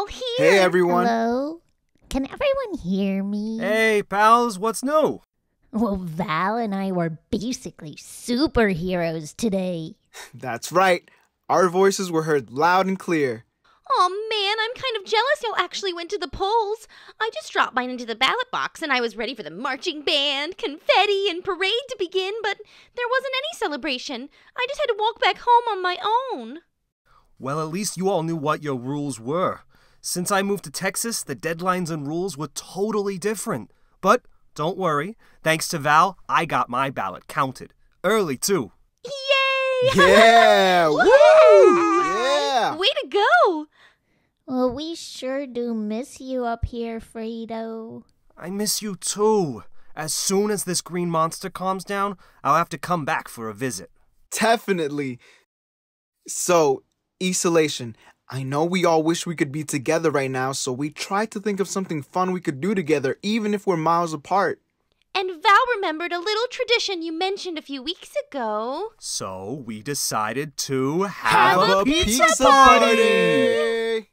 all here. Hey, everyone. Hello. Can everyone hear me? Hey, pals, what's new? Well, Val and I were basically superheroes today. That's right. Our voices were heard loud and clear. Oh man, I'm kind of jealous y'all actually went to the polls. I just dropped mine into the ballot box and I was ready for the marching band, confetti, and parade to begin, but there wasn't any celebration. I just had to walk back home on my own. Well, at least you all knew what your rules were. Since I moved to Texas, the deadlines and rules were totally different. But don't worry, thanks to Val, I got my ballot counted. Early, too. Yay! Yeah! Woo! Yeah! Way to go! Well, we sure do miss you up here, Fredo. I miss you too. As soon as this green monster calms down, I'll have to come back for a visit. Definitely. So, Isolation, I know we all wish we could be together right now, so we tried to think of something fun we could do together, even if we're miles apart. And Val remembered a little tradition you mentioned a few weeks ago. So we decided to have, have a, a, pizza, pizza party. party!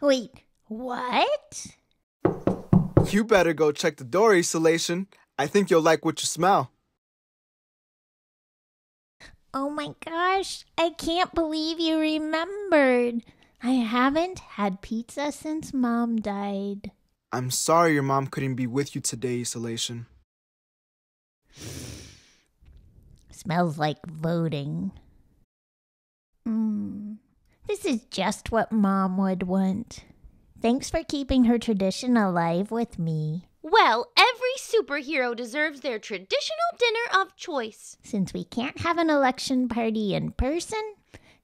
Wait, what? You better go check the door, Isolation. I think you'll like what you smell. Oh my gosh, I can't believe you remembered. I haven't had pizza since mom died. I'm sorry your mom couldn't be with you today, Isolation. Smells like voting. Hmm. this is just what mom would want. Thanks for keeping her tradition alive with me. Well, every superhero deserves their traditional dinner of choice. Since we can't have an election party in person,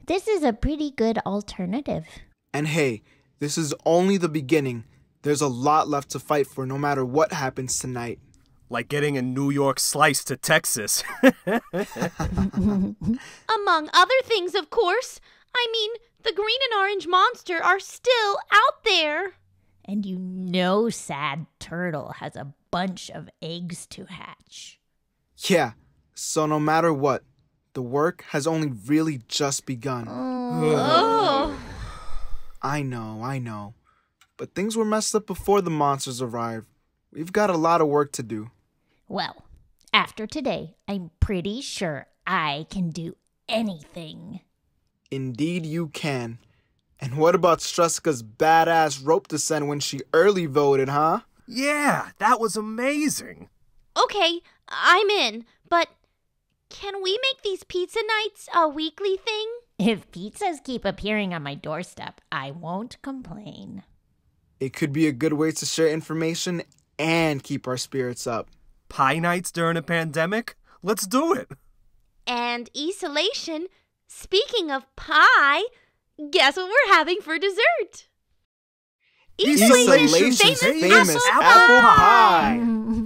this is a pretty good alternative. And hey, this is only the beginning. There's a lot left to fight for no matter what happens tonight. Like getting a New York slice to Texas. Among other things, of course. I mean, the green and orange monster are still out there. And you know, Sad Turtle has a bunch of eggs to hatch. Yeah, so no matter what, the work has only really just begun. Oh. I know, I know. But things were messed up before the monsters arrived. We've got a lot of work to do. Well, after today, I'm pretty sure I can do anything. Indeed, you can. And what about Streska's badass rope descent when she early voted, huh? Yeah, that was amazing. Okay, I'm in, but can we make these pizza nights a weekly thing? If pizzas keep appearing on my doorstep, I won't complain. It could be a good way to share information and keep our spirits up. Pie nights during a pandemic? Let's do it. And isolation. Speaking of pie, guess what we're having for dessert? Isolation's, famous, famous, apple, apple pie.